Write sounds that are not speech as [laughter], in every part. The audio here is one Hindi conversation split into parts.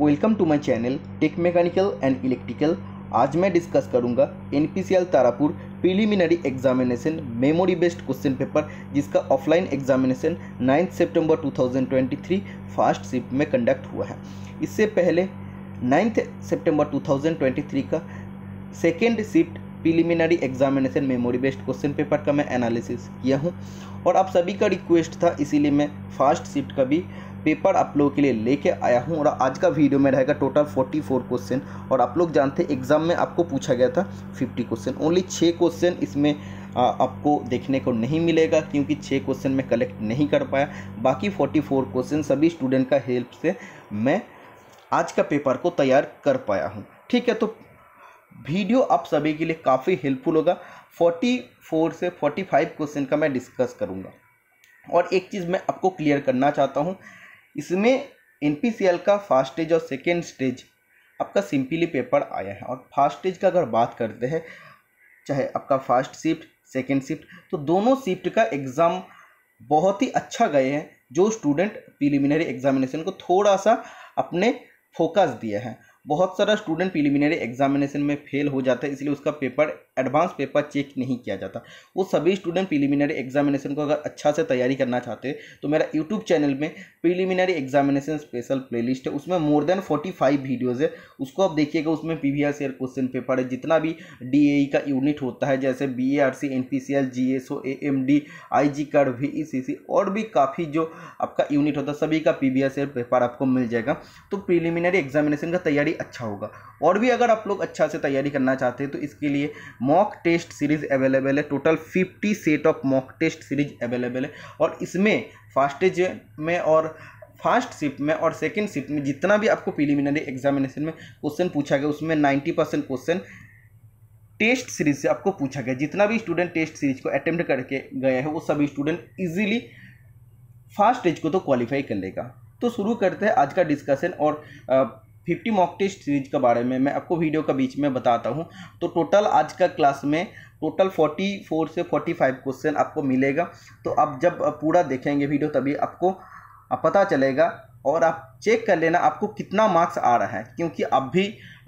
welcome to my channel tech mechanical and electrical आज मैं डिस्कस करूंगा N Tarapur preliminary examination memory based question paper जिसका ऑफलाइन एग्जामिनेशन 9 सितंबर 2023 फर्स्ट शिफ्ट में कंडक्ट हुआ है इससे पहले 9 सितंबर 2023 का second shift preliminary examination memory based question paper का मैं एनालिसिस किया हूँ और आप सभी का रिक्वेस्ट था इसीलिए मैं फर्स्ट शिफ्ट का भी पेपर आप लोगों के लिए लेके आया हूँ और आज का वीडियो में रहेगा टोटल 44 क्वेश्चन और आप लोग जानते हैं एग्ज़ाम में आपको पूछा गया था 50 क्वेश्चन ओनली छः क्वेश्चन इसमें आपको देखने को नहीं मिलेगा क्योंकि छः क्वेश्चन में कलेक्ट नहीं कर पाया बाकी 44 क्वेश्चन सभी स्टूडेंट का हेल्प से मैं आज का पेपर को तैयार कर पाया हूँ ठीक है तो वीडियो आप सभी के लिए काफ़ी हेल्पफुल होगा फोर से फाइव क्वेश्चन का मैं डिस्कस करूँगा और एक चीज़ मैं आपको क्लियर करना चाहता हूँ इसमें एन का फर्स्ट स्टेज और सेकेंड स्टेज आपका सिंपली पेपर आया है और फर्स्ट स्टेज का अगर बात करते हैं चाहे आपका फर्स्ट शिफ्ट सेकेंड शिफ्ट तो दोनों शिफ्ट का एग्ज़ाम बहुत ही अच्छा गए हैं जो स्टूडेंट प्रिलिमिनरी एग्जामिनेशन को थोड़ा सा अपने फोकस दिया है बहुत सारा स्टूडेंट प्रिलिमिनरी एग्जामिनेशन में फेल हो जाता है इसलिए उसका पेपर एडवांस पेपर चेक नहीं किया जाता वो सभी स्टूडेंट प्रिलिमिनरी एग्जामिनेशन को अगर अच्छा से तैयारी करना चाहते हैं तो मेरा यूट्यूब चैनल में प्रिलिमिनरी एग्जामिनेशन स्पेशल प्लेलिस्ट है उसमें more than forty five videos है उसको आप देखिएगा उसमें P V R C question paper है जितना भी डी ए e का यूनिट होता है जैसे B A R C N P C L G S O A M D I G card V E C C और भी काफ़ी जो आपका यूनिट होता है सभी का P V R C paper आपको मिल जाएगा तो प्रिलिमिनरी एग्जामिनेशन का तैयारी अच्छा होगा और भी अगर आप लोग अच्छा से तैयारी करना चाहते हैं तो इसके लिए मॉक टेस्ट सीरीज़ अवेलेबल है total fifty set of mock test series available है और इसमें फास्टेज में और फर्स्ट शिफ्ट में और सेकंड शिफ्ट में जितना भी आपको प्रिलिमिनरी एग्जामिनेशन में क्वेश्चन पूछा गया उसमें ninety percent question test series से आपको पूछा गया जितना भी स्टूडेंट टेस्ट सीरीज को अटेम्प्ट करके गए हैं वो सभी स्टूडेंट इजीली फर्स्ट स्टेज को तो क्वालिफाई कर लेगा तो शुरू करते हैं आज का डिस्कशन और आ, फिफ्टी मॉक टेस्ट सीरीज के बारे में मैं आपको वीडियो के बीच में बताता हूँ तो टोटल आज का क्लास में टोटल फोर्टी फोर से फोर्टी फाइव क्वेश्चन आपको मिलेगा तो आप जब पूरा देखेंगे वीडियो तभी आपको पता चलेगा और आप चेक कर लेना आपको कितना मार्क्स आ रहा है क्योंकि अब भी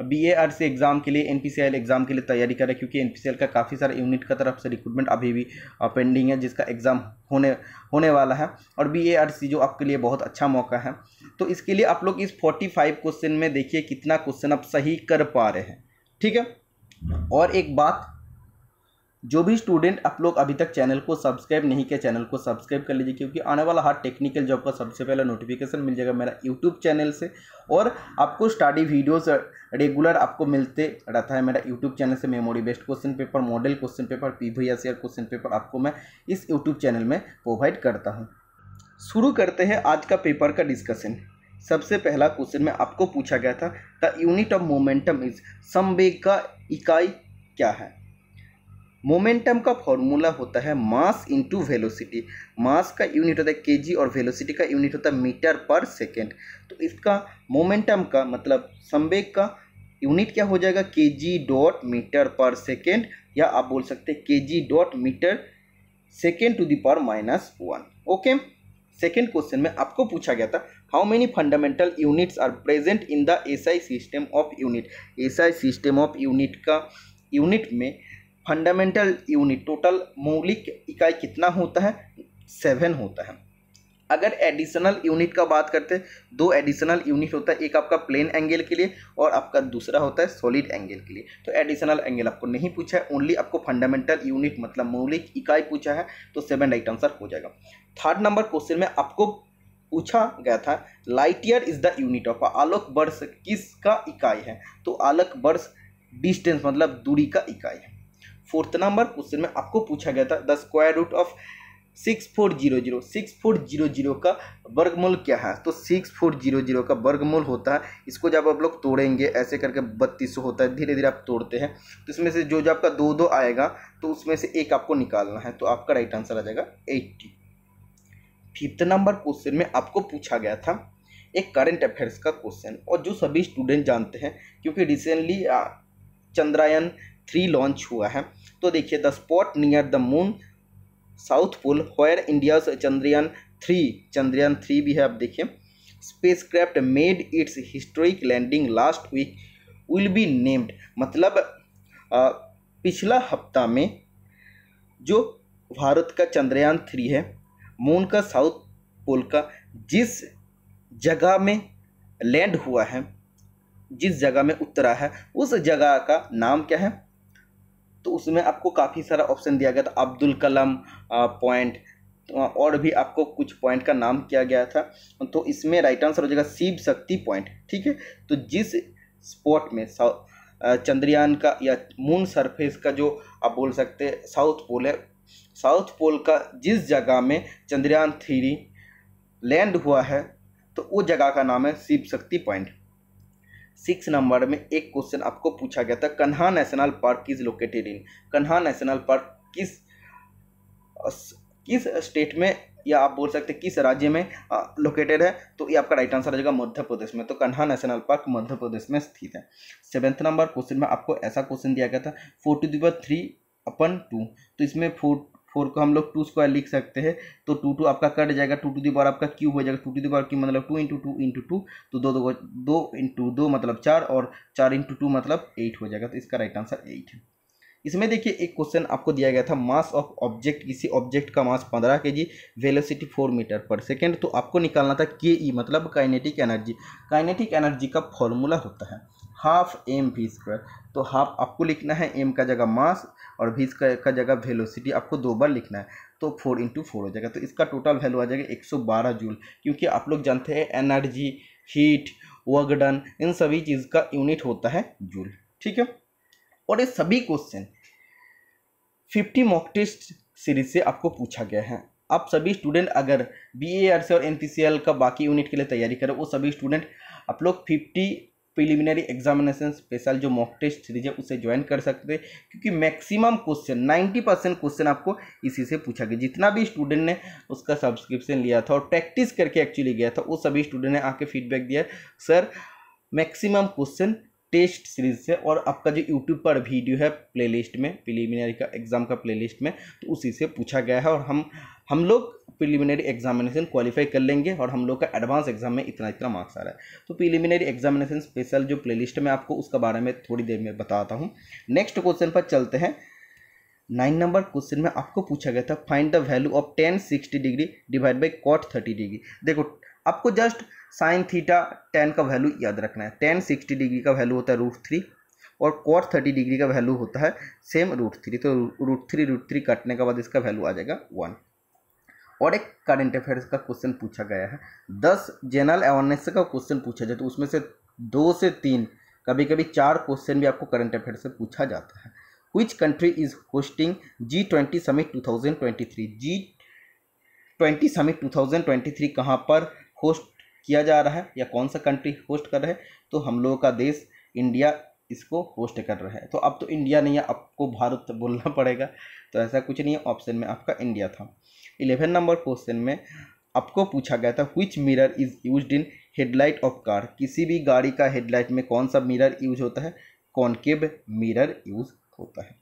B A R C exam के लिए N P C L exam के लिए तैयारी करें क्योंकि एन पी सी एल का काफ़ी सारा यूनिट का तरफ से रिक्रूटमेंट अभी भी पेंडिंग है जिसका एग्ज़ाम होने होने वाला है और बी ए आर सी जो आपके लिए बहुत अच्छा मौका है तो इसके लिए आप लोग इस फोर्टी फाइव क्वेश्चन में देखिए कितना क्वेश्चन आप सही कर पा रहे हैं ठीक है और एक बात जो भी स्टूडेंट आप लोग अभी तक चैनल को सब्सक्राइब नहीं किया चैनल को सब्सक्राइब कर लीजिए क्योंकि आने वाला हर टेक्निकल जॉब का सबसे पहला नोटिफिकेशन मिल जाएगा मेरा यूट्यूब चैनल से और आपको स्टडी वीडियोस रेगुलर आपको मिलते रहता है मेरा यूट्यूब चैनल से memory based question paper model question paper P V S question paper आपको मैं इस यूट्यूब चैनल में प्रोवाइड करता हूँ शुरू करते हैं आज का पेपर का डिस्कशन सबसे पहला क्वेश्चन में आपको पूछा गया था the unit of momentum is संवेग का इकाई क्या है मोमेंटम का फॉर्मूला होता है मास इनटू वेलोसिटी मास का यूनिट होता है केजी और वेलोसिटी का यूनिट होता है मीटर पर सेकेंड तो इसका मोमेंटम का मतलब संवेग का यूनिट क्या हो जाएगा के जी डॉट मीटर पर सेकेंड या आप बोल सकते हैं K G dot metre second to the power minus one okay second question में आपको पूछा गया था how many fundamental units are present in the SI system of unit SI system of unit का यूनिट में फंडामेंटल यूनिट टोटल मौलिक इकाई कितना होता है सेवन होता है अगर एडिशनल यूनिट का बात करते हैं दो एडिशनल यूनिट होता है एक आपका प्लेन एंगल के लिए और आपका दूसरा होता है सॉलिड एंगल के लिए तो एडिशनल एंगल आपको नहीं पूछा है ओनली आपको फंडामेंटल यूनिट मतलब मौलिक इकाई पूछा है तो सेवन राइट आंसर हो जाएगा थर्ड नंबर क्वेश्चन में आपको पूछा गया था light year is the unit of आलोक वर्ष किसका इकाई है तो आलोक वर्ष डिस्टेंस मतलब दूरी का इकाई है फोर्थ नंबर क्वेश्चन में आपको पूछा गया था the square root of six four zero zero six four zero zero का वर्गमूल क्या है तो सिक्स फोर जीरो जीरो का वर्गमूल होता है इसको जब आप लोग तोड़ेंगे ऐसे करके बत्तीस होता है धीरे धीरे आप तोड़ते हैं तो इसमें से जो जो आपका दो दो आएगा तो उसमें से एक आपको निकालना है तो आपका राइट आंसर आ जाएगा एट्टी फिफ्थ नंबर क्वेश्चन में आपको पूछा गया था एक करेंट अफेयर्स का क्वेश्चन और जो सभी स्टूडेंट जानते हैं क्योंकि रिसेंटली चंद्रायन थ्री लॉन्च हुआ है तो देखिए the spot near the moon south pole where India Chandrayaan three Chandrayaan three भी है आप देखिए spacecraft made its historic landing last week will be named मतलब आ, पिछला हफ्ता में जो भारत का चंद्रयान थ्री है मून का साउथ पोल का जिस जगह में लैंड हुआ है जिस जगह में उतरा है उस जगह का नाम क्या है तो उसमें आपको काफ़ी सारा ऑप्शन दिया गया था अब्दुल कलम पॉइंट तो, और भी आपको कुछ पॉइंट का नाम किया गया था तो इसमें राइट आंसर हो जाएगा शिव शक्ति पॉइंट ठीक है तो जिस स्पॉट में चंद्रयान का या मून सरफेस का जो आप बोल सकते हैं साउथ पोल है साउथ पोल का जिस जगह में चंद्रयान थ्री लैंड हुआ है तो वो जगह का नाम है शिव शक्ति पॉइंट सिक्स नंबर में एक क्वेश्चन आपको पूछा गया था Kanha national park is located in Kanha national park किस किस स्टेट में या आप बोल सकते हैं किस राज्य में लोकेटेड है तो ये आपका राइट आंसर आ जाएगा मध्य प्रदेश में तो कन्हा नेशनल पार्क मध्य प्रदेश में स्थित है सेवेंथ नंबर क्वेश्चन में आपको ऐसा क्वेश्चन दिया गया था forty two three upon two तो इसमें फोर फोर को हम लोग टू स्क्वायर लिख सकते हैं तो टू टू आपका कट जाएगा टू टू दी बार आपका क्यूब हो जाएगा टू टू दी बार क्यूब मतलब two into two into two तो दो दो दो इंटू दो मतलब चार और चार इंटू टू मतलब एट हो जाएगा तो इसका राइट आंसर एट है इसमें देखिए एक क्वेश्चन आपको दिया गया था मास ऑफ ऑब्जेक्ट किसी ऑब्जेक्ट का मास पंद्रह K G velocity four meter पर सेकेंड तो आपको निकालना था के ई मतलब काइनेटिक एनर्जी काइनेटिक एनर्जी का फॉर्मूला होता है हाफ एम भी स्क्वायर तो हाफ आपको लिखना है एम का जगह मास और भी स्क्वायर का जगह वेलोसिटी आपको दो बार लिखना है तो फोर इंटू फोर हो जाएगा तो इसका टोटल वैल्यू आ जाएगा एक सौ बारह जूल क्योंकि आप लोग जानते हैं एनर्जी हीट वर्गडन इन सभी चीज़ का यूनिट होता है जूल ठीक है और ये सभी क्वेश्चन 50 मॉक टेस्ट सीरीज से आपको पूछा गया है आप सभी स्टूडेंट अगर बी ए से और एन का बाकी यूनिट के लिए तैयारी करें वो सभी स्टूडेंट आप लोग फिफ्टी प्रिलिमिनरी एग्जामिनेशन स्पेशल जो मॉक टेस्ट सीरीज है उसे ज्वाइन कर सकते हैं क्योंकि मैक्सिमम क्वेश्चन 90 परसेंट क्वेश्चन आपको इसी से पूछा गया जितना भी स्टूडेंट ने उसका सब्सक्रिप्शन लिया था और प्रैक्टिस करके एक्चुअली गया था वो सभी स्टूडेंट ने आके फीडबैक दिया sir maximum question test series से और आपका जो यूट्यूब पर वीडियो है प्लेलिस्ट में प्रिलिमिनरी का एग्ज़ाम का प्लेलिस्ट में तो उसी से पूछा गया है और हम हम लोग प्रिलिमिनरी एग्जामिनेशन क्वालिफाई कर लेंगे और हम लोग का एडवांस एग्जाम में इतना इतना मार्क्स आ रहा है तो प्रिलिमिनरी एग्जामिनेशन स्पेशल जो प्लेलिस्ट में आपको उसका बारे में थोड़ी देर में बताता हूँ नेक्स्ट क्वेश्चन पर चलते हैं नाइन नंबर क्वेश्चन में आपको पूछा गया था find the value of tan sixty degree divide by cot thirty degree देखो आपको जस्ट साइन थीटा टेन का वैल्यू याद रखना है टेन सिक्सटी डिग्री का वैल्यू होता है रूट थ्री और कॉट थर्टी डिग्री का वैल्यू होता है सेम रूट थ्री तो रूट थ्री रूट थ्री कटने के बाद इसका वैल्यू आ जाएगा वन और एक करंट अफेयर्स का क्वेश्चन पूछा गया है दस जनरल अवेयरनेस का क्वेश्चन पूछा जाए तो उसमें से दो से तीन कभी कभी चार क्वेश्चन भी आपको करंट अफेयर से पूछा जाता है country is hosting G twenty summit two thousand twenty three G twenty summit two thousand twenty three कहाँ पर होस्ट किया जा रहा है या कौन सा कंट्री होस्ट कर रहा है तो हम लोगों का देश इंडिया इसको होस्ट कर रहा है तो अब तो इंडिया नहीं है आपको भारत [laughs] बोलना पड़ेगा तो ऐसा कुछ नहीं है ऑप्शन में आपका इंडिया था इलेवन नंबर क्वेश्चन में आपको पूछा गया था which mirror is use in headlight of car किसी भी गाड़ी का हेडलाइट में कौन सा मिरर यूज होता है कॉनकेब मिरर यूज होता है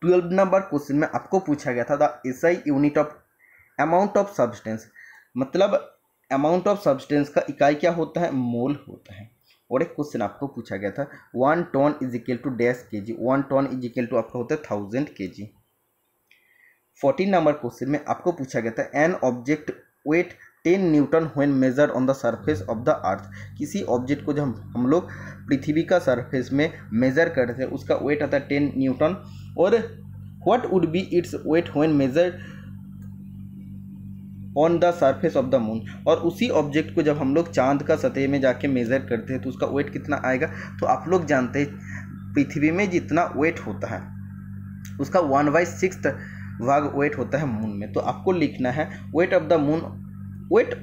ट्वेल्व नंबर क्वेश्चन में आपको पूछा गया था the SI unit of amount of substance मतलब अमाउंट ऑफ सब्सटेंस का इकाई क्या होता है मोल होता है और एक क्वेश्चन आपको पूछा गया था one ton is equal to dash K G one ton is equal to आपका होता है थाउजेंड के जी फोर्टीन नंबर क्वेश्चन में आपको पूछा गया था an object weight ten newton when measure on the surface of the earth किसी ऑब्जेक्ट को जब हम, हम लोग पृथ्वी का सरफेस में मेजर करते हैं उसका वेट आता है टेन न्यूटन और what would be its weight when measure on the surface of the moon और उसी ऑब्जेक्ट को जब हम लोग चांद का सतह में जाके मेज़र करते हैं तो उसका वेट कितना आएगा तो आप लोग जानते हैं पृथ्वी में जितना वेट होता है उसका वन बाई सिक्स भाग वेट होता है मून में तो आपको लिखना है weight of the moon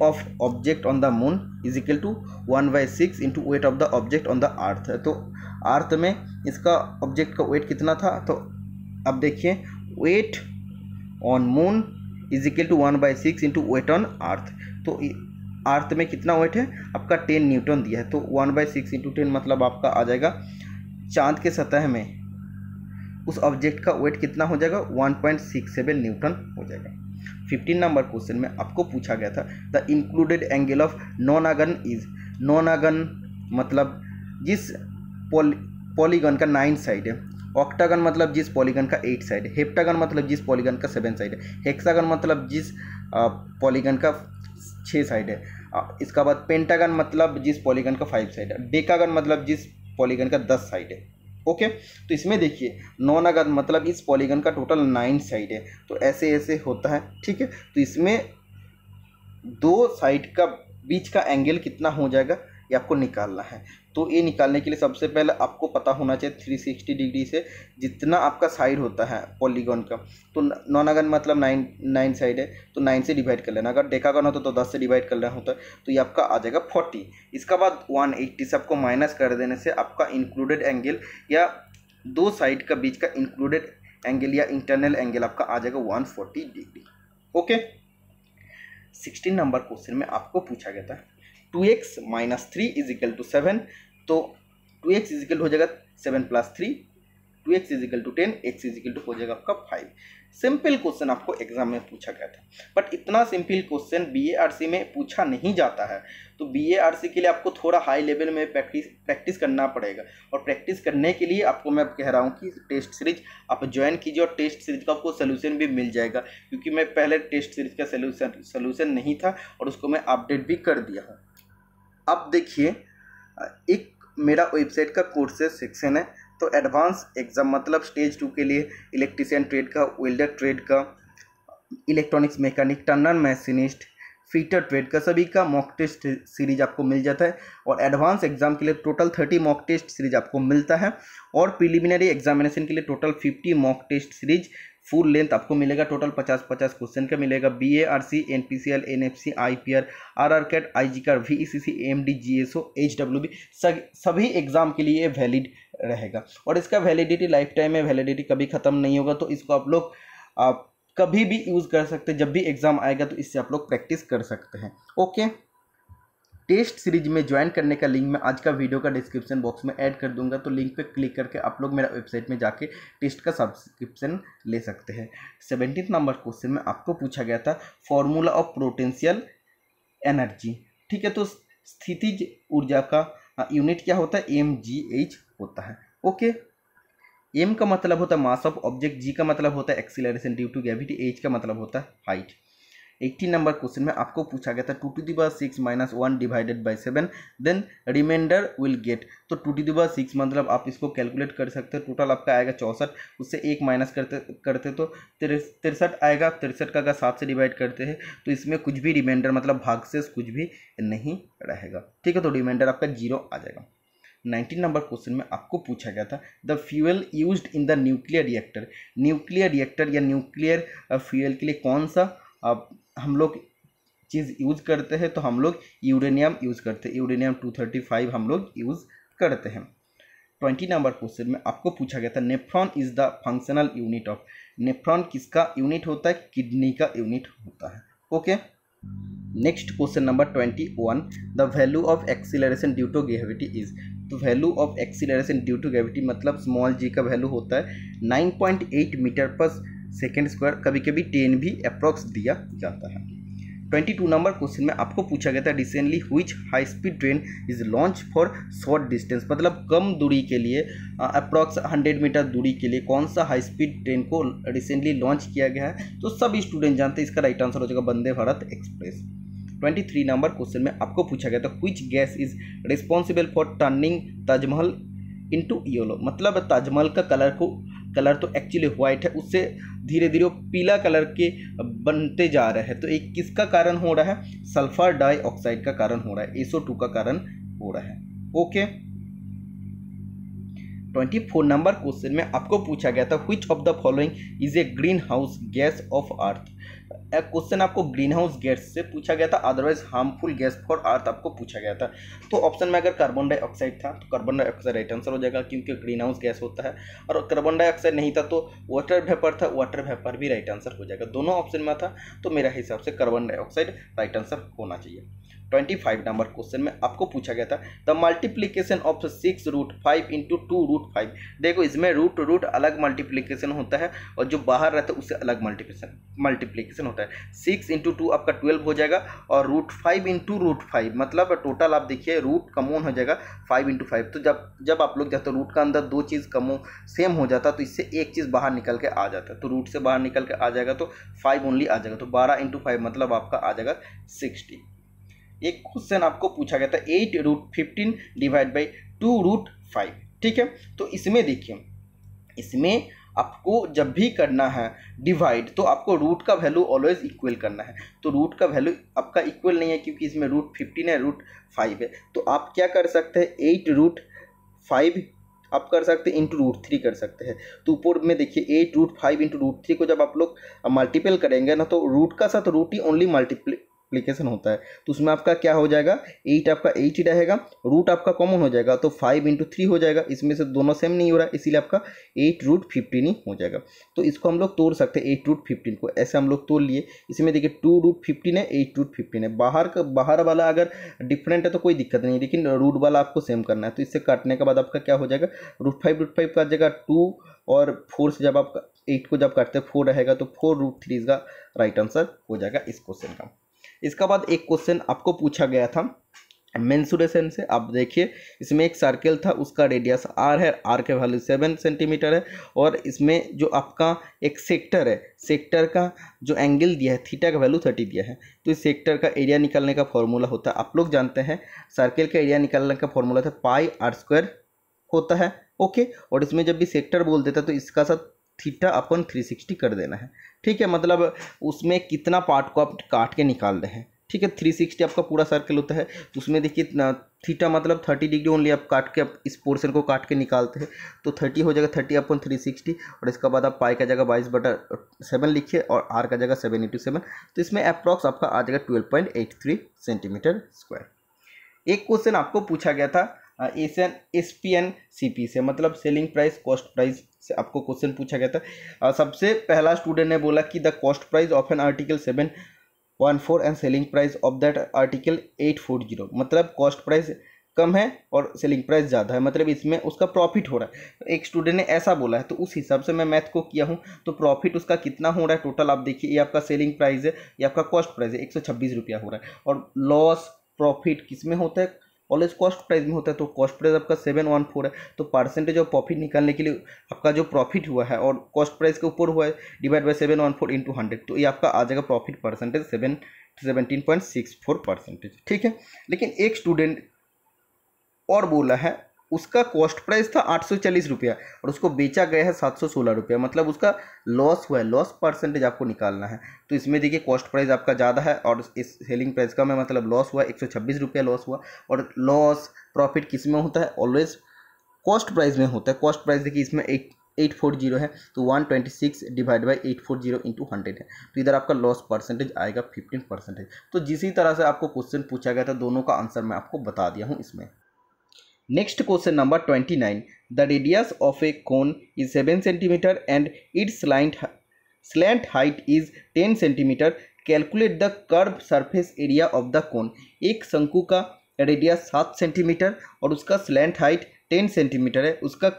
of object on the moon is equal to one by six into weight of the object on the the है तो अर्थ में इसका ऑब्जेक्ट का वेट कितना था तो अब देखिए weight on moon is equal to one by six into weight on earth तो अर्थ में कितना वेट है आपका टेन न्यूटन दिया है तो one by six into ten मतलब आपका आ जाएगा चांद के सतह में उस ऑब्जेक्ट का वेट कितना हो जाएगा one point six seven newton हो जाएगा फिफ्टीन नंबर क्वेश्चन में आपको पूछा गया था the included angle of nonagon is nonagon मतलब जिस पॉलीगन का नाइन साइड है ऑक्टागन मतलब जिस पॉलीगन का एट साइड है हेप्टागन मतलब जिस पॉलीगन का सेवन साइड है हेक्सागन मतलब जिस पॉलीगन का छः साइड है इसका बाद पेंटागन मतलब जिस पॉलीगन का फाइव साइड है डेकागन मतलब जिस पॉलीगन का दस साइड है ओके तो इसमें देखिए नॉन मतलब इस पॉलीगन का टोटल नाइन साइड है तो ऐसे ऐसे होता है ठीक है तो इसमें दो साइड का बीच का एंगल कितना हो जाएगा ये आपको निकालना है तो ये निकालने के लिए सबसे पहले आपको पता होना चाहिए थ्री सिक्सटी डिग्री से जितना आपका साइड होता है पॉलीगॉन का तो नॉन अगन मतलब नाइन नाइन साइड है तो नाइन से डिवाइड कर लेना अगर डेकागन होता तो, तो दस से डिवाइड कर लेना होता तो ये आपका आ जाएगा फोर्टी इसका बाद वन एट्टी से आपको माइनस कर देने से आपका इंक्लूडेड एंगल या दो साइड का बीच का इंक्लूडेड एंगल या इंटरनल एंगल आपका आ जाएगा one forty degree okay sixteen number question में आपको पूछा गया था two X minus three is equal to seven तो टू एक्स इज इक्वल हो जाएगा seven plus three two X is equal to ten X is equal to हो जाएगा आपका फाइव सिंपल क्वेश्चन आपको एग्जाम में पूछा गया था बट इतना सिंपल क्वेश्चन बीएआरसी में पूछा नहीं जाता है तो बीएआरसी के लिए आपको थोड़ा हाई लेवल में प्रैक्टिस प्रैक्टिस करना पड़ेगा और प्रैक्टिस करने के लिए आपको मैं कह रहा हूँ कि टेस्ट सीरीज आप ज्वाइन कीजिए और टेस्ट सीरीज का आपको सोल्यूशन भी मिल जाएगा क्योंकि मैं पहले टेस्ट सीरीज का सोल्यूशन सोल्यूशन नहीं था और उसको मैं अपडेट भी कर दिया हूँ अब देखिए एक मेरा वेबसाइट का कोर्सेज सेक्शन है तो एडवांस एग्ज़ाम मतलब स्टेज टू के लिए इलेक्ट्रीशियन ट्रेड का वेल्डर ट्रेड का electronics mechanic turner machinist fitter trade का सभी का मॉक टेस्ट सीरीज आपको मिल जाता है और एडवांस एग्जाम के लिए total thirty mock test series आपको मिलता है और प्रिलिमिनरी एग्जामिनेशन के लिए total fifty mock test series full length आपको मिलेगा टोटल पचास पचास क्वेश्चन का मिलेगा B A R C N P C L N F C I P R R R cat I G car V C C M D G S O H W B सभी एग्जाम के लिए वैलिड रहेगा और इसका वैलिडिटी लाइफ टाइम है वैलिडिटी कभी ख़त्म नहीं होगा तो इसको आप लोग आप कभी भी यूज़ कर सकते हैं जब भी एग्ज़ाम आएगा तो इससे आप लोग प्रैक्टिस कर सकते हैं ओके टेस्ट सीरीज में ज्वाइन करने का लिंक मैं आज का वीडियो का डिस्क्रिप्शन बॉक्स में ऐड कर दूंगा तो लिंक पे क्लिक करके आप लोग मेरा वेबसाइट में जाके टेस्ट का सब्सक्रिप्शन ले सकते हैं सेवेंटीन नंबर क्वेश्चन में आपको पूछा गया था फॉर्मूला ऑफ पोटेंशियल एनर्जी ठीक है तो स्थितिज ऊर्जा का यूनिट क्या होता है एम जी एच होता है ओके एम का मतलब होता है मास ऑफ ऑब्जेक्ट जी का मतलब होता है acceleration due to gravity H का मतलब होता है हाइट एट्टीन नंबर क्वेश्चन में आपको पूछा गया था टू टू दिवस six minus one divided by seven then remainder will get तो टू टू दिवस सिक्स मतलब आप इसको कैलकुलेट कर सकते हो टोटल आपका आएगा चौंसठ उससे एक माइनस करते करते तो तिरसठ आएगा तिरसठ का अगर सात से डिवाइड करते हैं तो इसमें कुछ भी रिमाइंडर मतलब भाग से कुछ भी नहीं रहेगा ठीक है तो रिमाइंडर आपका जीरो आ जाएगा नाइनटीन नंबर क्वेश्चन में आपको पूछा गया था the fuel use in the nuclear reactor nuclear reactor या न्यूक्लियर फ्यूल के लिए कौन सा हम लोग चीज़ यूज करते हैं तो हम लोग यूरेनियम यूज़ करते हैं यूरेनियम टू थर्टी फाइव हम लोग यूज़ करते हैं ट्वेंटी नंबर क्वेश्चन में आपको पूछा गया था nephron is the functional unit of nephron किसका यूनिट होता है किडनी का यूनिट होता है okay next question number twenty one the value of acceleration due to gravity is तो value of acceleration due to gravity मतलब स्मॉल जी का वैल्यू होता है नाइन पॉइंट एट मीटर पर सेकेंड स्क्वायर कभी कभी टेन भी अप्रॉक्स दिया जाता है ट्वेंटी टू नंबर क्वेश्चन में आपको पूछा गया था रिसेंटली हुई high speed train is launch for short distance मतलब कम दूरी के लिए अप्रॉक्स हंड्रेड मीटर दूरी के लिए कौन सा हाई स्पीड ट्रेन को रिसेंटली लॉन्च किया गया है तो सब स्टूडेंट जानते हैं इसका राइट आंसर हो जाएगा Vande Bharat express twenty three number question में आपको पूछा गया था which gas is responsible for turning Taj Mahal into yellow मतलब ताजमहल का कलर को कलर तो एक्चुअली व्हाइट है उससे धीरे धीरे वो पीला कलर के बनते जा रहे हैं तो एक किसका कारण हो रहा है सल्फर डाइऑक्साइड का कारण हो रहा है एसओ टू का कारण हो रहा है okay twenty four number question में आपको पूछा गया था which of the following is a green house gas of earth एक क्वेश्चन आपको ग्रीन हाउस गैस से पूछा गया था otherwise harmful gas for earth आपको पूछा गया था तो ऑप्शन में अगर कार्बन डाइऑक्साइड था तो कार्बन डाइऑक्साइड राइट आंसर हो जाएगा क्योंकि ग्रीन हाउस गैस होता है और कार्बन डाइऑक्साइड नहीं था तो वाटर वेपर था वाटर वेपर भी राइट आंसर हो जाएगा दोनों ऑप्शन में था तो मेरा हिसाब से कार्बन डाइऑक्साइड राइट आंसर होना चाहिए ट्वेंटी फाइव नंबर क्वेश्चन में आपको पूछा गया था the multiplication of six root five into two root five देखो इसमें रूट रूट अलग मल्टीप्लीकेशन होता है और जो बाहर रहता है उससे अलग मल्टीप्लीकेशन मल्टीप्लीकेशन होता है सिक्स इंटू टू आपका ट्वेल्व हो जाएगा और root five into root five मतलब टोटल आप देखिए रूट कमोन हो जाएगा फाइव इंटू फाइव तो जब जब आप लोग जाते रूट का अंदर दो चीज़ कमो सेम हो जाता तो इससे एक चीज़ बाहर निकल के आ जाता तो रूट से बाहर निकल के आ जाएगा तो फाइव ओनली आ जाएगा तो बारह इंटू फाइव मतलब आपका आ जाएगा सिक्सटी एक क्वेश्चन आपको पूछा गया था eight root fifteen divide by two root five ठीक है तो इसमें देखिए इसमें आपको जब भी करना है डिवाइड तो आपको रूट का वैल्यू ऑलवेज इक्वल करना है तो रूट का वैल्यू आपका इक्वल नहीं है क्योंकि इसमें रूट फिफ्टीन है रूट फाइव है तो आप क्या कर सकते हैं एट रूट फाइव आप कर सकते हैं इंटू रूट थ्री कर सकते हैं तो ऊपर में देखिए eight root five into root three को जब आप लोग मल्टीपल करेंगे ना तो रूट का साथ रूट ही ओनली मल्टीप्ली मल्टीप्लीकेशन होता है तो उसमें आपका क्या हो जाएगा एट आपका एट ही रहेगा रूट आपका कॉमन हो जाएगा तो फाइव इंटू थ्री हो जाएगा इसमें से दोनों सेम नहीं हो रहा है इसीलिए आपका एट रूट फिफ्टीन ही हो जाएगा तो इसको हम लोग तोड़ सकते हैं एट रूट फिफ्टीन को ऐसे हम लोग तोड़ लिए इसमें देखिए टू रूट फिफ्टीन है एट रूट फिफ्टीन है बाहर का बाहर वाला अगर डिफरेंट है तो कोई दिक्कत नहीं लेकिन रूट वाला आपको सेम करना है तो इससे काटने के बाद आपका क्या हो जाएगा रूट फाइव रूट फाइव का जगह टू और फोर से जब आप एट को जब काटते हैं फोर रहेगा तो फोर रूट थ्री इसका राइट आंसर हो जाएगा इस क्वेश्चन का इसका बाद एक क्वेश्चन आपको पूछा गया था मेंसुरेशन से आप देखिए इसमें एक सर्कल था उसका रेडियस आर है आर के वैल्यू सेवन सेंटीमीटर है और इसमें जो आपका एक सेक्टर है सेक्टर का जो एंगल दिया है थीटा का वैल्यू थर्टी दिया है तो इस सेक्टर का एरिया निकालने का फॉर्मूला होता है आप लोग जानते हैं सर्कल का एरिया निकालने का फॉर्मूला था पाई आर स्क्वायर होता है ओके और इसमें जब भी सेक्टर बोल देता तो इसका साथ थीटा अपन थ्री सिक्सटी कर देना है ठीक है मतलब उसमें कितना पार्ट को आप काट के निकाल रहे हैं ठीक है थ्री सिक्सटी आपका पूरा सर्कल होता है तो उसमें देखिए थीटा मतलब थर्टी डिग्री ओनली आप काट के आप इस पोर्शन को काट के निकालते हैं तो थर्टी हो जाएगा थर्टी अपन थ्री सिक्सटी और इसके बाद आप पाई का जगह बाईस बटा सेवन लिखिए और आर का जगह सेवन इंटू सेवन तो इसमें अप्रॉक्स आपका आ जाएगा twelve point eight three centimetre square एक क्वेश्चन आपको पूछा गया था S N S P N C P से मतलब सेलिंग प्राइस कॉस्ट प्राइस से आपको क्वेश्चन पूछा गया था सबसे पहला स्टूडेंट ने बोला कि the cost price of an article seven one four and selling price of that article eight four zero मतलब कॉस्ट प्राइस कम है और सेलिंग प्राइस ज़्यादा है मतलब इसमें उसका प्रॉफिट हो रहा है एक स्टूडेंट ने ऐसा बोला है तो उस हिसाब से मैं मैथ को किया हूँ तो प्रॉफिट उसका कितना हो रहा है टोटल आप देखिए ये आपका सेलिंग प्राइस है ये आपका कॉस्ट प्राइस है एक सौ छब्बीस रुपया हो रहा है और लॉस प्रॉफिट किस में होता है ऑलवेज कॉस्ट प्राइस में होता है तो कॉस्ट प्राइस आपका सेवन वन फोर है तो परसेंटेज ऑफ प्रॉफिट निकालने के लिए आपका जो प्रॉफिट हुआ है और कॉस्ट प्राइस के ऊपर हुआ है divide by seven one four into hundred तो ये आपका आ जाएगा profit percentage seven seventeen point six four percentage ठीक है लेकिन एक स्टूडेंट और बोला है उसका कॉस्ट प्राइस था आठ सौ चालीस रुपया और उसको बेचा गया है सात सौ सोलह रुपया मतलब उसका लॉस हुआ है लॉस परसेंटेज आपको निकालना है तो इसमें देखिए कॉस्ट प्राइस आपका ज़्यादा है और इस सेलिंग प्राइस का मैं मतलब लॉस हुआ एक सौ छब्बीस रुपया लॉस हुआ और लॉस प्रॉफिट किस में होता है ऑलवेज कॉस्ट प्राइस में होता है कॉस्ट प्राइस देखिए इसमें एट एट फोर जीरो है तो one twenty six divide by eight four zero into hundred है तो इधर आपका लॉस परसेंटेज आएगा फिफ्टीन परसेंटेज तो जिसी तरह से आपको क्वेश्चन पूछा गया था दोनों का आंसर मैं आपको बता दिया हूँ इसमें question number twenty nine the radius of a cone is seven centimetre and it's slant, slant height is ten centimetre calculate the curve surface area of the cone एक शंकु का रेडियस सात सेंटीमीटर और उसका स्लैंट हाइट टेन सेंटीमीटर है उसका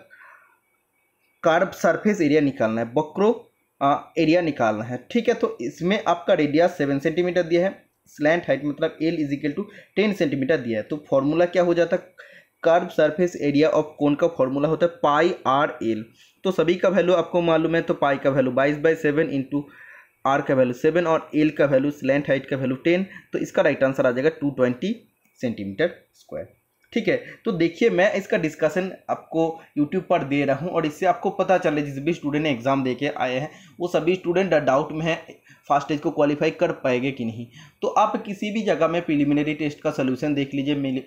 कार्ब सरफेस एरिया निकालना है बक्रो एरिया निकालना है ठीक है तो इसमें आपका रेडियस सेवन सेंटीमीटर दिया है स्लैंट हाइट मतलब L is equal to ten centimetre दिया है तो फॉर्मूला क्या हो जाता है curve surface area of cone का फॉर्मूला होता है पाई आर एल तो सभी का वैल्यू आपको मालूम है तो पाई का वैल्यू बाईस बाई सेवन इंटू आर का वैल्यू सेवन और एल का वैल्यू स्लैंट हाइट का वैल्यू टेन तो इसका राइट आंसर आ जाएगा टू ट्वेंटी सेंटीमीटर स्क्वायर ठीक है तो देखिए मैं इसका डिस्कशन आपको यूट्यूब पर दे रहा हूँ और इससे आपको पता चले जिस भी स्टूडेंट एग्ज़ाम दे के आए हैं वो सभी स्टूडेंट डाउट में है फास्ट टेस्ट को क्वालिफाई कर पाएंगे कि नहीं तो आप किसी भी जगह में प्रिलिमिनरी टेस्ट का सोल्यूशन देख लीजिए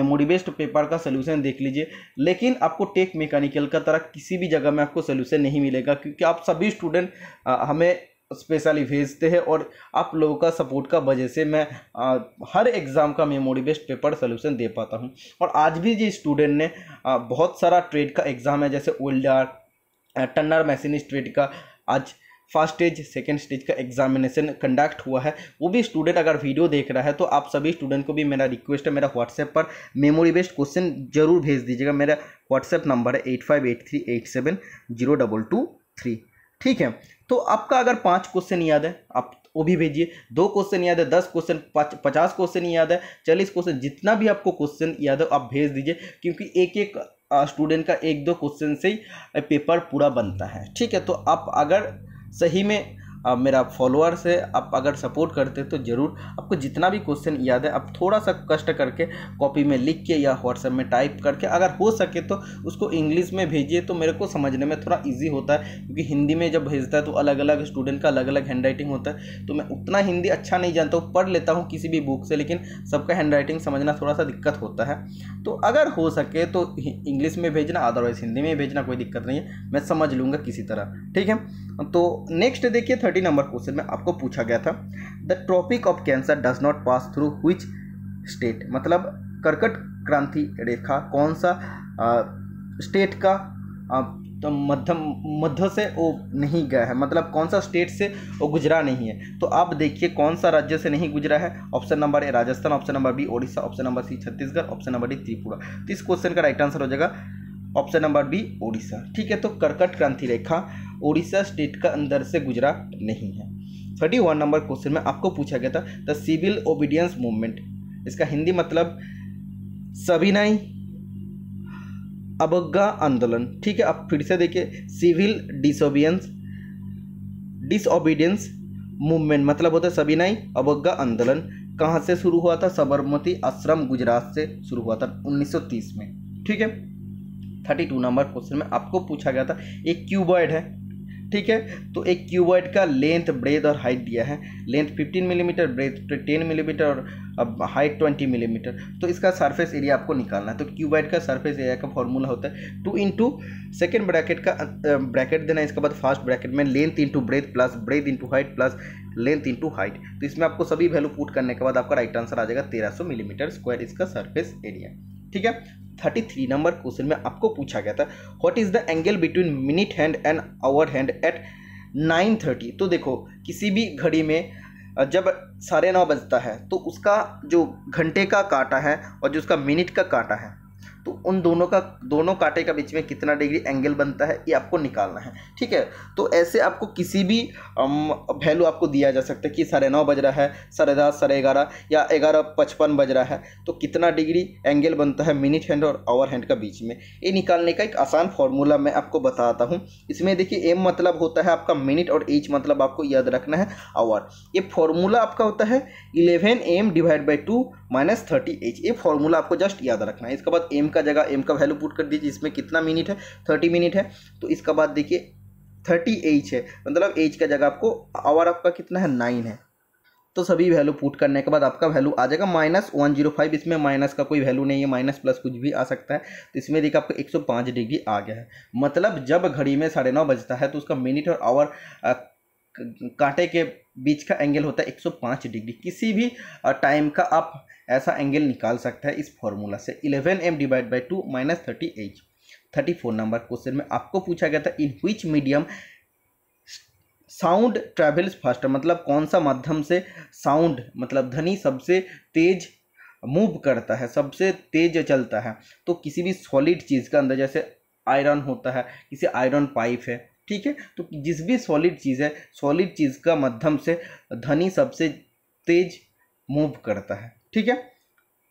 मेमोरी बेस्ड पेपर का सोल्यूशन देख लीजिए लेकिन आपको टेक मेकानिकल का तरह किसी भी जगह में आपको सोल्यूशन नहीं मिलेगा क्योंकि आप सभी स्टूडेंट हमें स्पेशली भेजते हैं और आप लोगों का सपोर्ट का वजह से मैं आ, हर एग्ज़ाम का मेमोरी बेस्ड पेपर सोल्यूशन दे पाता हूँ और आज भी जी स्टूडेंट ने आ, बहुत सारा ट्रेड का एग्ज़ाम है जैसे ओल्डर टनर मैसिन ट्रेड का आज फर्स्ट स्टेज सेकेंड स्टेज का एग्जामिनेशन कंडक्ट हुआ है वो भी स्टूडेंट अगर वीडियो देख रहा है तो आप सभी स्टूडेंट को भी मेरा रिक्वेस्ट है मेरा व्हाट्सएप पर मेमोरी बेस्ड क्वेश्चन जरूर भेज दीजिएगा मेरा व्हाट्सएप नंबर है eight five eight three eight seven zero double two three ठीक है तो आपका अगर पाँच क्वेश्चन याद है आप वो भी भेजिए दो क्वेश्चन याद है दस क्वेश्चन पचास क्वेश्चन याद है चालीस क्वेश्चन जितना भी आपको क्वेश्चन याद है आप भेज दीजिए क्योंकि एक एक स्टूडेंट का एक दो क्वेश्चन से ही पेपर पूरा बनता है ठीक है तो आप अगर सही में आप मेरा फॉलोअर्स है आप अगर सपोर्ट करते तो ज़रूर आपको जितना भी क्वेश्चन याद है आप थोड़ा सा कष्ट करके कॉपी में लिख के या व्हाट्सएप में टाइप करके अगर हो सके तो उसको इंग्लिश में भेजिए तो मेरे को समझने में थोड़ा ईजी होता है क्योंकि हिंदी में जब भेजता है तो अलग अलग स्टूडेंट का अलग अलग हैंड राइटिंग होता है तो मैं उतना हिंदी अच्छा नहीं जानता हूँ पढ़ लेता हूँ किसी भी बुक से लेकिन सबका हैंड राइटिंग समझना थोड़ा सा दिक्कत होता है तो अगर हो सके तो इंग्लिश में भेजना अदरवाइज़ हिंदी में भेजना कोई दिक्कत नहीं है मैं समझ लूँगा किसी तरह ठीक है तो नेक्स्ट देखिए थर्टी थर्टी नंबर क्वेश्चन में आपको पूछा गया था the tropic of cancer does not pass through which state मतलब कर्कट क्रांति रेखा कौन सा आ, स्टेट का आ, तो मध्यम मध्य से वो नहीं गया है मतलब कौन सा स्टेट से वो गुजरा नहीं है तो आप देखिए कौन सा राज्य से नहीं गुजरा है option number A Rajasthan option number B Odisha option number C Chhattisgarh option number D Tripura तो इस क्वेश्चन का राइट आंसर हो जाएगा ऑप्शन नंबर बी ओडिशा ठीक है तो कर्कट क्रांति रेखा उड़ीसा स्टेट का अंदर से गुजरा नहीं है थर्टी वन नंबर क्वेश्चन में आपको पूछा गया था द सिविल ओबीडियंस मूवमेंट इसका हिंदी मतलब सविनय अवज्ञा आंदोलन ठीक है आप फिर से देखिए सिविल डिसोबियंस डिसओबीडियंस मूवमेंट मतलब होता है सविनय अवज्ञा आंदोलन कहाँ से शुरू हुआ था सबरमती आश्रम गुजरात से शुरू हुआ था 1930 में ठीक है थर्टी टू नंबर क्वेश्चन में आपको पूछा गया था एक क्यूबॉइड है ठीक है तो एक क्यूबॉइड का लेंथ ब्रेथ और हाइट दिया है लेंथ 15 मिलीमीटर ब्रेथ 10 मिलीमीटर और अब हाइट 20 मिलीमीटर तो इसका सरफेस एरिया आपको निकालना है तो क्यूबॉइड का सरफेस एरिया का फॉर्मूला होता है टू इंटू सेकेंड ब्रैकेट का ब्रैकेट देना है इसके बाद फर्स्ट ब्रैकेट में length into breadth plus breadth into height plus length into height तो इसमें आपको सभी वैल्यू पुट करने के बाद आपका राइट आंसर आ जाएगा तेरह मिलीमीटर स्क्वायर इसका सर्फेस एरिया ठीक है थर्टी थ्री नंबर क्वेश्चन में आपको पूछा गया था what is the angle between minute hand and hour hand at nine thirty तो देखो किसी भी घड़ी में जब साढ़े नौ बजता है तो उसका जो घंटे का काटा है और जो उसका मिनट का काटा है तो उन दोनों का दोनों कांटे का बीच में कितना डिग्री एंगल बनता है ये आपको निकालना है ठीक है तो ऐसे आपको किसी भी वैल्यू आपको दिया जा सकता है कि साढ़े नौ बज रहा है साढ़े दस साढ़े ग्यारह या ग्यारह पचपन बज रहा है तो कितना डिग्री एंगल बनता है मिनट हैंड और आवर हैंड का बीच में ये निकालने का एक आसान फार्मूला मैं आपको बताता हूँ इसमें देखिए एम मतलब होता है आपका मिनट और एच मतलब आपको याद रखना है आवर ये फॉर्मूला आपका होता है eleven M divide by two minus thirty H ये फॉर्मूला आपको जस्ट याद रखना है इसके बाद एम का जगह एम का वैल्यू पुट कर दीजिए इसमें कितना मिनट है थर्टी मिनट है तो इसका बाद देखिए थर्टी एच है मतलब एच का जगह आपको आवर आपका कितना है नाइन है तो सभी वैल्यू पुट करने के बाद आपका वैल्यू आ जाएगा माइनस वन जीरो फाइव इसमें माइनस का कोई वैल्यू नहीं है माइनस प्लस कुछ भी आ सकता है तो इसमें देखिए आपका एक सौ पाँच डिग्री आ गया है मतलब जब घड़ी में साढ़े नौ बजता है तो उसका मिनट और आवर कांटे के बीच का एंगल होता है 105 डिग्री किसी भी टाइम का आप ऐसा एंगल निकाल सकता है इस फॉर्मूला से eleven M divide by two minus thirty H thirty four number question में आपको पूछा गया था in which medium sound travels faster मतलब कौन सा माध्यम से साउंड मतलब ध्वनि सबसे तेज मूव करता है सबसे तेज चलता है तो किसी भी सॉलिड चीज़ का अंदर जैसे आयरन होता है किसी आयरन पाइप है ठीक है तो जिस भी सॉलिड चीज़ है सॉलिड चीज़ का माध्यम से ध्वनि सबसे तेज मूव करता है ठीक है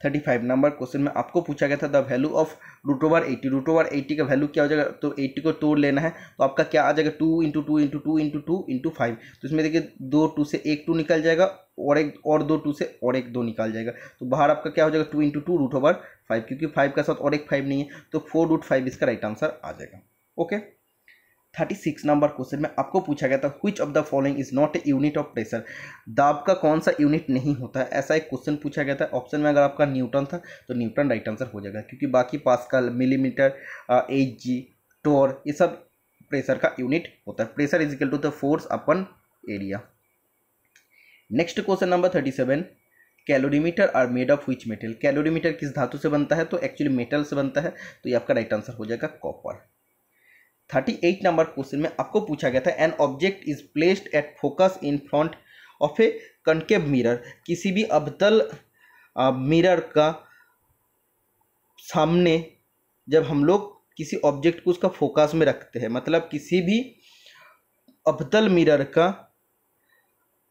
थर्टी फाइव नंबर क्वेश्चन में आपको पूछा गया था the value of root over eighty root over eighty का वैल्यू क्या हो जाएगा तो एट्टी को तोड़ लेना है तो आपका क्या आ जाएगा two into two into two into two into five तो इसमें देखिए दो टू से एक टू निकल जाएगा और एक और दो टू से और एक दो निकाल जाएगा तो बाहर आपका क्या हो जाएगा two into two root over five क्योंकि फाइव का साथ और एक फाइव नहीं है तो फोर रूट फाइव इसका राइट आंसर आ जाएगा okay thirty six number question में आपको पूछा गया था which of the following is not a unit of pressure दाब का कौन सा यूनिट नहीं होता है ऐसा एक क्वेश्चन पूछा गया था ऑप्शन में अगर आपका न्यूटन था तो न्यूटन राइट आंसर हो जाएगा क्योंकि बाकी pascal millimetre H G torr ये सब प्रेशर का यूनिट होता है pressure is equal to the force upon area next question number thirty seven calorimeter are made of which metal calorimeter किस धातु से बनता है तो एक्चुअली मेटल से बनता है तो ये आपका राइट आंसर हो जाएगा copper thirty eight number question में आपको पूछा गया था an object is placed at focus in front of a concave mirror किसी भी अबतल मिरर का सामने जब हम लोग किसी ऑब्जेक्ट को उसका फोकस में रखते हैं मतलब किसी भी अबतल मिरर का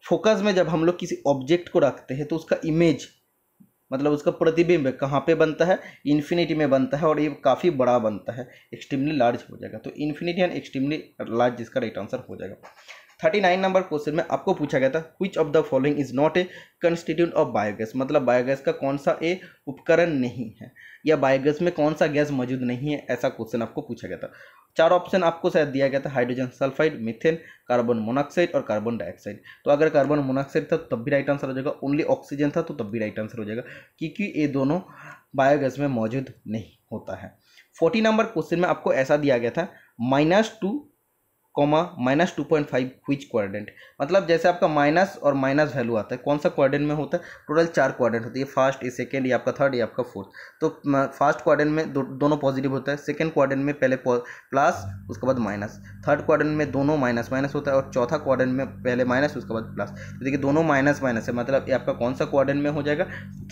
फोकस में जब हम लोग किसी ऑब्जेक्ट को रखते हैं तो उसका इमेज मतलब उसका प्रतिबिंब कहाँ पे बनता है इन्फिनिटी में बनता है और ये काफ़ी बड़ा बनता है एक्सट्रीमली लार्ज हो जाएगा तो इन्फिनिटी एंड एक्सट्रीमली लार्ज इसका राइट आंसर हो जाएगा थर्टी नाइन नंबर क्वेश्चन में आपको पूछा गया था which of the following is not a constituent of biogas मतलब बायोगैस का कौन सा ए उपकरण नहीं है या बायोगैस में कौन सा गैस मौजूद नहीं है ऐसा क्वेश्चन आपको पूछा गया था चार ऑप्शन आपको शायद दिया गया था hydrogen sulphide methane carbon monoxide और कार्बन डाइऑक्साइड तो अगर कार्बन मोनॉक्साइड था तब भी राइट आंसर हो जाएगा ओनली ऑक्सीजन था तो तब भी राइट आंसर हो जाएगा क्योंकि ये दोनों बायोगैस में मौजूद नहीं होता है फोर्टी नंबर क्वेश्चन में आपको ऐसा दिया गया था minus two comma minus two point five which quadrant मतलब जैसे आपका माइनस और माइनस वैल्यू आता है कौन सा क्वारडेंट में होता है टोटल चार क्वारडेंट होती है फर्स्ट ये सेकेंड ये आपका थर्ड ये आपका फोर्थ तो फर्स्ट क्वारडेंट में दो, दोनों पॉजिटिव होता है सेकेंड क्वारडेंट में पहले प्लस उसके बाद माइनस थर्ड क्वारडेंट में दोनों माइनस माइनस होता है और चौथा क्वारडेंट में पहले माइनस उसके बाद प्लस तो देखिए दोनों माइनस माइनस है मतलब ये आपका कौन सा क्वारडेंट में हो जाएगा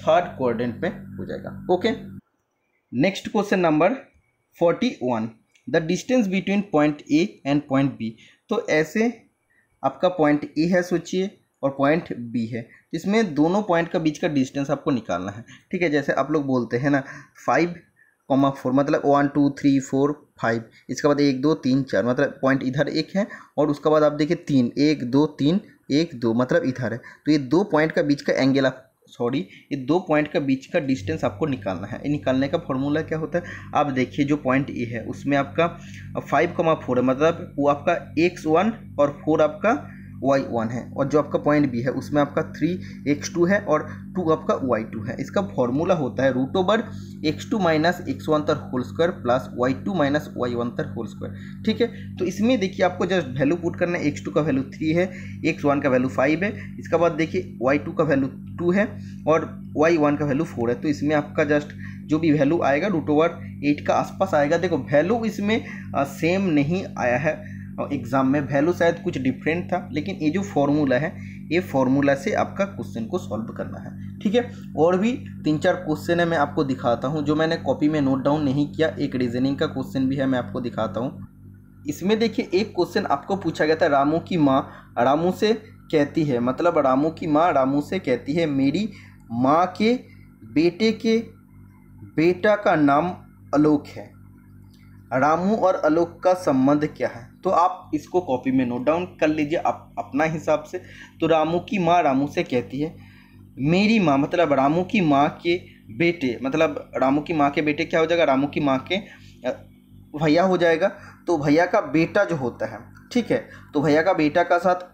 थर्ड क्वारडेंट में हो जाएगा okay next question number forty one the distance between point A and point B तो ऐसे आपका पॉइंट ए है सोचिए और पॉइंट बी है इसमें दोनों पॉइंट का बीच का डिस्टेंस आपको निकालना है ठीक है जैसे आप लोग बोलते हैं ना फाइव कॉमा फोर मतलब one two three four five इसके बाद एक दो तीन चार मतलब पॉइंट इधर एक है और उसके बाद आप देखिए तीन एक दो तीन एक दो मतलब इधर है तो ये दो पॉइंट का बीच का एंगल आप सॉरी ये दो पॉइंट का बीच का डिस्टेंस आपको निकालना है ये निकालने का फॉर्मूला क्या होता है आप देखिए जो पॉइंट ए है उसमें आपका फाइव कमा फोर है मतलब वो आपका एक्स वन और फोर आपका वाई वन है और जो आपका पॉइंट बी है उसमें आपका थ्री एक्स टू है और टू आपका वाई टू है इसका फॉर्मूला होता है root over X two minus X one तर whole square plus Y two minus Y one तर होल स्क्वायर ठीक है तो इसमें देखिए आपको जस्ट वैल्यू पुट करना है एक्स टू का वैल्यू थ्री है एक्स वन का वैल्यू फाइव है इसके बाद देखिए वाई टू का वैल्यू टू है और वाई वन का वैल्यू फोर है तो इसमें आपका जस्ट जो भी वैल्यू आएगा रूट ओवर एट का आसपास आएगा देखो वैल्यू इसमें सेम नहीं आया है और एग्ज़ाम में वैल्यू शायद कुछ डिफरेंट था लेकिन ये जो फॉर्मूला है ये फॉर्मूला से आपका क्वेश्चन को सॉल्व करना है ठीक है और भी तीन चार क्वेश्चन है मैं आपको दिखाता हूँ जो मैंने कॉपी में नोट डाउन नहीं किया एक रीजनिंग का क्वेश्चन भी है मैं आपको दिखाता हूँ इसमें देखिए एक क्वेश्चन आपको पूछा गया था रामू की माँ रामू से कहती है मतलब रामू की माँ रामू से कहती है मेरी माँ के बेटे के बेटा का नाम आलोक है रामू और आलोक का संबंध क्या है तो आप इसको कॉपी में नोट डाउन कर लीजिए आप अपना हिसाब से तो रामू की माँ रामू से कहती है मेरी माँ मतलब रामू की माँ के बेटे मतलब रामू की माँ के बेटे क्या हो जाएगा रामू की माँ के भैया हो जाएगा तो भैया का बेटा जो होता है ठीक है तो भैया का बेटा का साथ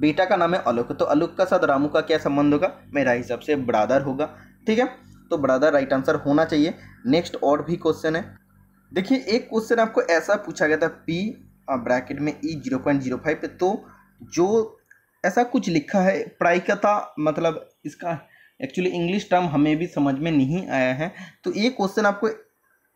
बेटा का नाम है अलोक तो अलोक का साथ रामू का क्या संबंध होगा मेरा हिसाब से ब्रादर होगा ठीक है तो ब्रादर राइट आंसर होना चाहिए नेक्स्ट और भी क्वेश्चन है देखिए एक क्वेश्चन आपको ऐसा पूछा गया था पी ब्रैकेट में E zero point zero five तो जो ऐसा कुछ लिखा है प्रायिकता मतलब इसका एक्चुअली इंग्लिश टर्म हमें भी समझ में नहीं आया है तो ये क्वेश्चन आपको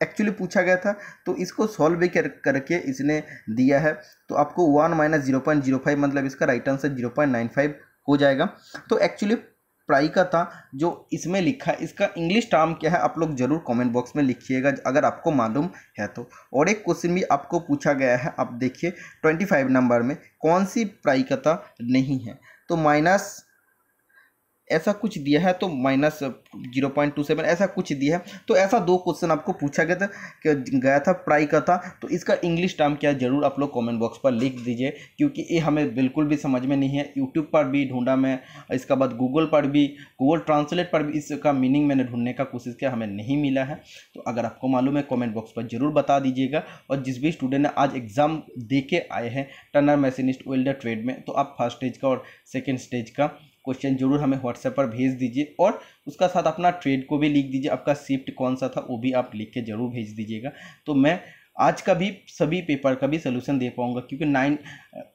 एक्चुअली पूछा गया था तो इसको सॉल्व भी कर करके इसने दिया है तो आपको one minus zero point zero five मतलब इसका right answer zero point nine five हो जाएगा तो एक्चुअली प्राई का था जो इसमें लिखा है इसका इंग्लिश टर्म क्या है आप लोग जरूर कमेंट बॉक्स में लिखिएगा अगर आपको मालूम है तो और एक क्वेश्चन भी आपको पूछा गया है आप देखिए ट्वेंटी फाइव नंबर में कौन सी था नहीं है तो माइनस ऐसा कुछ दिया है तो minus zero point two seven ऐसा कुछ दिया है तो ऐसा दो क्वेश्चन आपको पूछा गया था गया था प्राई का था तो इसका इंग्लिश टर्म क्या जरूर आप लोग कमेंट बॉक्स पर लिख दीजिए क्योंकि ये हमें बिल्कुल भी समझ में नहीं है यूट्यूब पर भी ढूंढा मैं इसके बाद गूगल पर भी गूगल ट्रांसलेट पर भी इसका मीनिंग मैंने ढूंढने का कोशिश किया हमें नहीं मिला है तो अगर आपको मालूम है कॉमेंट बॉक्स पर ज़रूर बता दीजिएगा और जिस भी स्टूडेंट ने आज एग्ज़ाम दे के आए हैं टर्नर मैसेनिस्ट वेल्डर ट्रेड में तो आप फर्स्ट स्टेज का और सेकेंड स्टेज का क्वेश्चन जरूर हमें व्हाट्सएप पर भेज दीजिए और उसका साथ अपना ट्रेड को भी लिख दीजिए आपका शिफ्ट कौन सा था वो भी आप लिख के ज़रूर भेज दीजिएगा तो मैं आज का भी सभी पेपर का भी सोल्यूशन दे पाऊंगा क्योंकि नाइन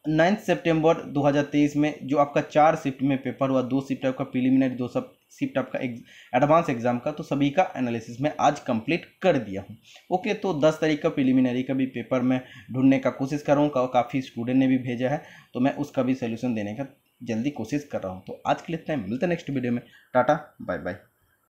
नाइन्थ सेप्टेम्बर 2023 में जो आपका चार शिफ्ट में पेपर हुआ दो शिफ्ट आपका प्रिलिमिनरी दो सब शिफ्ट आपका एडवांस एग्जाम का तो सभी का एनालिसिस मैं आज कंप्लीट कर दिया हूँ ओके तो 10 तारीख का प्रिलिमिनरी का भी पेपर मैं ढूंढने का कोशिश करूँगा काफ़ी स्टूडेंट ने भी भेजा है तो मैं उसका भी सोल्यूशन देने का जल्दी कोशिश कर रहा हूँ तो आज के लिए इतना मिलते नेक्स्ट वीडियो में टाटा बाय बाय